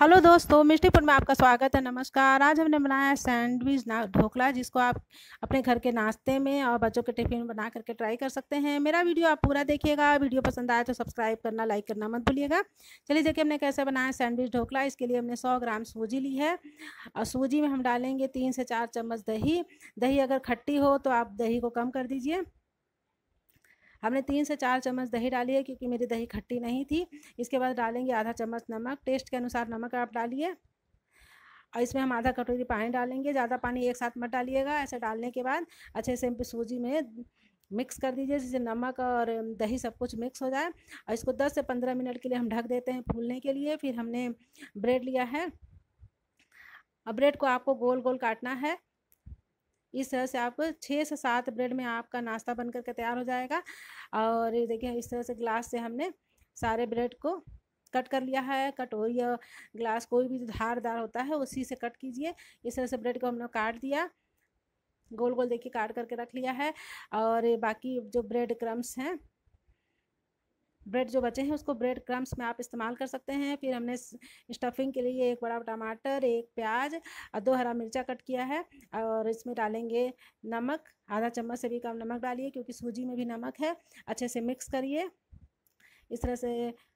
hello दोस्तों मिस्टीपुर में आपका स्वागत है नमस्कार आज हमने बनाया सैंडविच ना ढोकला जिसको आप अपने घर के नाश्ते में और बच्चों के टिफिन बना करके ट्राई कर सकते हैं मेरा वीडियो आप पूरा देखिएगा वीडियो पसंद आए तो सब्सक्राइब करना लाइक करना मत भूलिएगा चलिए देखिए हमने कैसे बनाया सैंडविच ढोकला इसके लिए हमने सौ ग्राम सूजी ली है और सूजी में हम डालेंगे तीन से चार चम्मच दही दही अगर खट्टी हो तो आप दही को कम कर दीजिए हमने तीन से चार चम्मच दही डाली है क्योंकि मेरी दही खट्टी नहीं थी इसके बाद डालेंगे आधा चम्मच नमक टेस्ट के अनुसार नमक आप डालिए और इसमें हम आधा कटोरी पानी डालेंगे ज़्यादा पानी एक साथ मत डालिएगा ऐसे डालने के बाद अच्छे से सूजी में मिक्स कर दीजिए जिससे नमक और दही सब कुछ मिक्स हो जाए और इसको 10 से 15 मिनट के लिए हम ढक देते हैं फूलने के लिए फिर हमने ब्रेड लिया है और ब्रेड को आपको गोल गोल काटना है इस तरह से आपको छः से सात ब्रेड में आपका नाश्ता बन करके तैयार हो जाएगा और ये देखिए इस तरह से ग्लास से हमने सारे ब्रेड को कट कर लिया है कटोरी या ग्लास कोई भी धारदार होता है उसी से कट कीजिए इस तरह से ब्रेड को हमने काट दिया गोल गोल देखिए काट करके रख लिया है और बाकी जो ब्रेड क्रम्स हैं ब्रेड जो बचे हैं उसको ब्रेड क्रम्स में आप इस्तेमाल कर सकते हैं फिर हमने स्टफिंग के लिए एक बड़ा टमाटर एक प्याज और दो हरा मिर्चा कट किया है और इसमें डालेंगे नमक आधा चम्मच से भी कम नमक डालिए क्योंकि सूजी में भी नमक है अच्छे से मिक्स करिए इस तरह से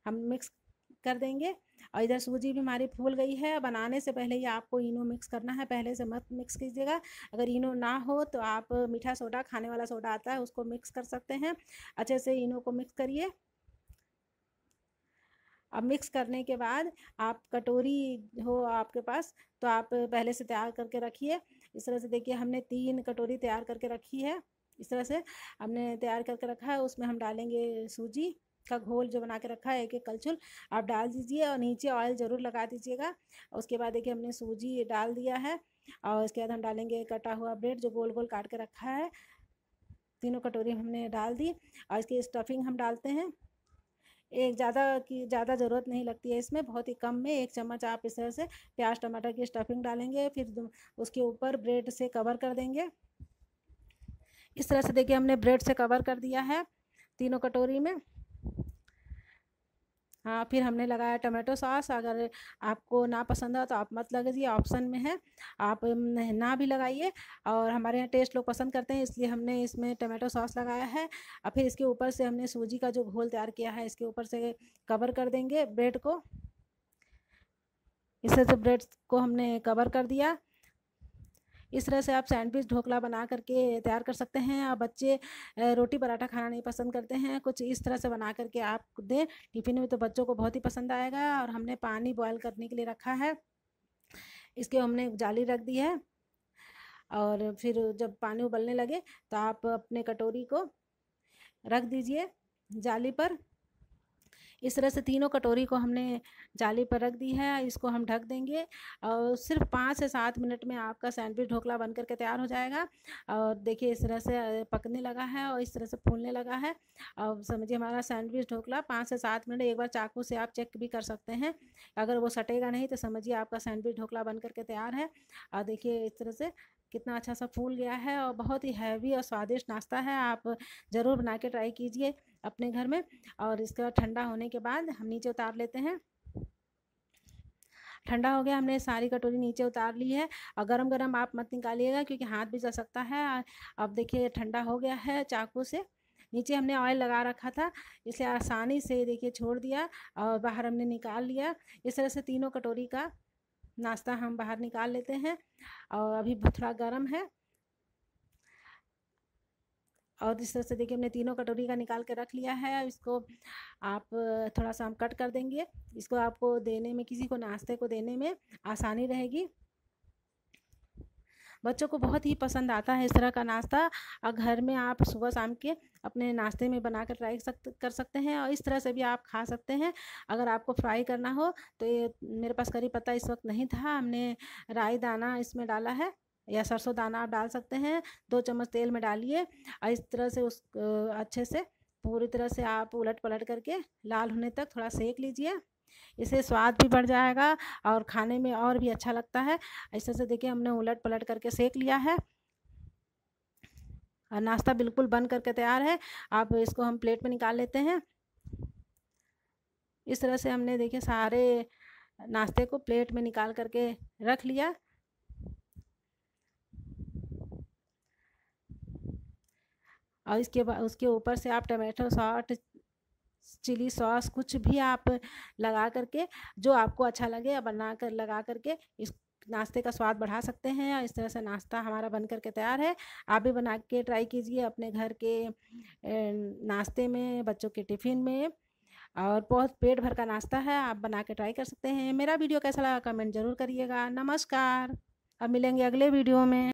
हम मिक्स कर देंगे और इधर सूजी भी हमारी फूल गई है बनाने से पहले ही आपको इनो मिक्स करना है पहले से मत मिक्स कीजिएगा अगर इनो ना हो तो आप मीठा सोडा खाने वाला सोडा आता है उसको मिक्स कर सकते हैं अच्छे से इनो को मिक्स करिए अब मिक्स करने के बाद आप कटोरी हो आपके पास तो आप पहले से तैयार करके रखिए इस तरह से देखिए हमने तीन कटोरी तैयार करके रखी है इस तरह से हमने तैयार करके रखा है उसमें हम डालेंगे सूजी का घोल जो बना के रखा है एक एक कलछुल आप डाल दीजिए और नीचे ऑयल ज़रूर लगा दीजिएगा उसके बाद देखिए हमने सूजी डाल दिया है और उसके बाद हम डालेंगे कटा हुआ ब्रेड जो गोल गोल काट के रखा है तीनों कटोरी हमने डाल दी और इसकी स्टफिंग हम डालते हैं एक ज़्यादा की ज़्यादा ज़रूरत नहीं लगती है इसमें बहुत ही कम में एक चम्मच आप इस तरह से प्याज टमाटर की स्टफिंग डालेंगे फिर उसके ऊपर ब्रेड से कवर कर देंगे इस तरह से देखिए हमने ब्रेड से कवर कर दिया है तीनों कटोरी में हाँ फिर हमने लगाया टमाटो सॉस अगर आपको ना पसंद हो तो आप मत लगाइए ऑप्शन में है आप ना भी लगाइए और हमारे यहाँ टेस्ट लोग पसंद करते हैं इसलिए हमने इसमें टमाटो सॉस लगाया है और फिर इसके ऊपर से हमने सूजी का जो घोल तैयार किया है इसके ऊपर से कवर कर देंगे ब्रेड को इससे से ब्रेड को हमने कवर कर दिया इस तरह से आप सैंडविच ढोकला बना करके तैयार कर सकते हैं और बच्चे रोटी पराठा खाना नहीं पसंद करते हैं कुछ इस तरह से बना करके आप दें टिफिन में तो बच्चों को बहुत ही पसंद आएगा और हमने पानी बॉयल करने के लिए रखा है इसके हमने जाली रख दी है और फिर जब पानी उबलने लगे तो आप अपने कटोरी को रख दीजिए जाली पर इस तरह से तीनों कटोरी को हमने जाली पर रख दी है इसको हम ढक देंगे और सिर्फ पाँच से सात मिनट में आपका सैंडविच ढोकला बन करके तैयार हो जाएगा और देखिए इस तरह से पकने लगा है और इस तरह से फूलने लगा है और समझिए हमारा सैंडविच ढोकला पाँच से सात मिनट एक बार चाकू से आप चेक भी कर सकते हैं अगर वो सटेगा नहीं तो समझिए आपका सैंडविच ढोकला बन करके तैयार है और देखिए इस तरह से कितना अच्छा सा फूल गया है और बहुत ही हैवी और स्वादिष्ट नाश्ता है आप ज़रूर बना के ट्राई कीजिए अपने घर में और इसके बाद ठंडा होने के बाद हम नीचे उतार लेते हैं ठंडा हो गया हमने सारी कटोरी नीचे उतार ली है और गरम गरम आप मत निकालिएगा क्योंकि हाथ भी जा सकता है अब देखिए ठंडा हो गया है चाकू से नीचे हमने ऑयल लगा रखा था इसे आसानी से देखिए छोड़ दिया और बाहर हमने निकाल लिया इस तरह से तीनों कटोरी का नाश्ता हम बाहर निकाल लेते हैं और अभी थोड़ा गर्म है और इस तरह से देखिए हमने तीनों कटोरी का निकाल के रख लिया है इसको आप थोड़ा सा हम कट कर देंगे इसको आपको देने में किसी को नाश्ते को देने में आसानी रहेगी बच्चों को बहुत ही पसंद आता है इस तरह का नाश्ता और घर में आप सुबह शाम के अपने नाश्ते में बना कर ट्राई कर सकते हैं और इस तरह से भी आप खा सकते हैं अगर आपको फ्राई करना हो तो ये मेरे पास करी पत्ता इस वक्त नहीं था हमने राई दाना इसमें डाला है या सरसों दाना आप डाल सकते हैं दो चम्मच तेल में डालिए और इस तरह से उस अच्छे से पूरी तरह से आप उलट पलट करके लाल होने तक थोड़ा सेक लीजिए इससे स्वाद भी बढ़ जाएगा और खाने में और भी अच्छा लगता है ऐसे से देखिए हमने उलट पलट करके सेक लिया है और नाश्ता बिल्कुल बन करके तैयार है आप इसको हम प्लेट में निकाल लेते हैं इस तरह से हमने देखिए सारे नाश्ते को प्लेट में निकाल करके रख लिया और इसके बाद उसके ऊपर से आप टमाटो सॉट चिली सॉस कुछ भी आप लगा करके जो आपको अच्छा लगे बना कर लगा करके इस नाश्ते का स्वाद बढ़ा सकते हैं और इस तरह से नाश्ता हमारा बन करके तैयार है आप भी बना के ट्राई कीजिए अपने घर के नाश्ते में बच्चों के टिफ़िन में और बहुत पेट भर का नाश्ता है आप बना के ट्राई कर सकते हैं मेरा वीडियो कैसा लगा कमेंट ज़रूर करिएगा नमस्कार अब मिलेंगे अगले वीडियो में